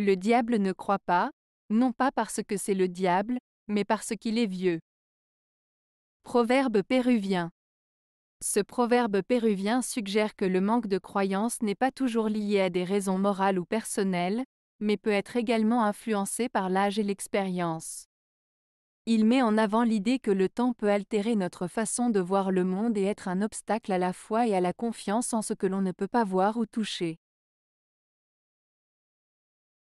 Le diable ne croit pas, non pas parce que c'est le diable, mais parce qu'il est vieux. Proverbe péruvien. Ce proverbe péruvien suggère que le manque de croyance n'est pas toujours lié à des raisons morales ou personnelles, mais peut être également influencé par l'âge et l'expérience. Il met en avant l'idée que le temps peut altérer notre façon de voir le monde et être un obstacle à la foi et à la confiance en ce que l'on ne peut pas voir ou toucher.